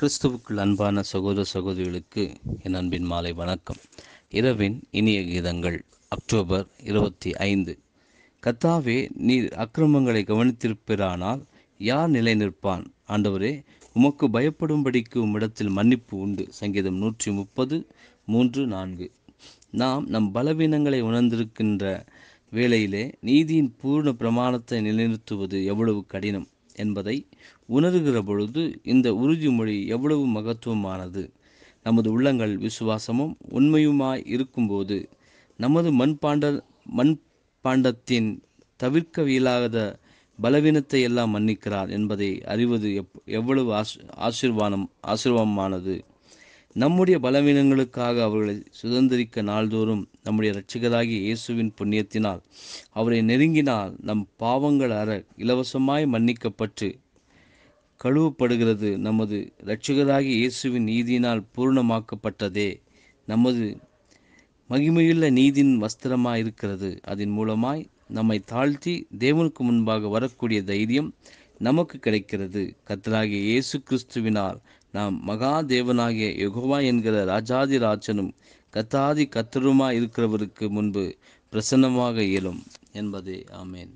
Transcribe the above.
கிறிஸ்துவுக்குள் அன்பான சகோதர சகோதரிகளுக்கு என் அன்பின் மாலை வணக்கம் இரவின் இனிய கீதங்கள் அக்டோபர் இருபத்தி ஐந்து கத்தாவே நீர் அக்கிரமங்களை கவனித்திருப்பிறானால் யார் நிலை நிற்பான் ஆண்டவரே உமக்கு பயப்படும்படிக்கு உம்மிடத்தில் மன்னிப்பு உண்டு சங்கீதம் நூற்றி முப்பது மூன்று நான்கு நாம் நம் பலவீனங்களை உணர்ந்திருக்கின்ற வேளையிலே நீதியின் பூர்ண பிரமாணத்தை நிலைநிறுத்துவது எவ்வளவு கடினம் என்பதை உணர்கிற பொழுது இந்த உறுதிமொழி எவ்வளவு மகத்துவமானது நமது உள்ளங்கள் விசுவாசமும் உண்மையுமாய் இருக்கும்போது நமது மண்பாண்ட மண்பாண்டத்தின் தவிர்க்க இயலாத பலவீனத்தை எல்லாம் மன்னிக்கிறார் என்பதை அறிவது எவ்வளவு ஆசிர்வானம் ஆசீர்வாதமானது நம்முடைய பலவீனங்களுக்காக அவர்களை சுதந்திரிக்க நாள்தோறும் நம்முடைய இரட்சகராகிய இயேசுவின் புண்ணியத்தினால் அவரை நெருங்கினால் நம் பாவங்கள் அற இலவசமாய் மன்னிக்கப்பட்டு கழுவப்படுகிறது நமது இரட்சகராகிய இயேசுவின் நீதியினால் பூர்ணமாக்கப்பட்டதே நமது மகிமையுள்ள நீதியின் வஸ்திரமாய் இருக்கிறது அதன் மூலமாய் நம்மை தாழ்த்தி தேவனுக்கு முன்பாக வரக்கூடிய தைரியம் நமக்கு கிடைக்கிறது கத்தராகிய இயேசு கிறிஸ்துவினால் நாம் மகாதேவனாகிய தேவனாகிய என்கிற ராஜாதி ராஜனும் கத்தாதி கத்தருமா இருக்கிறவருக்கு முன்பு பிரசன்னமாக இயலும் என்பதே ஆமேன்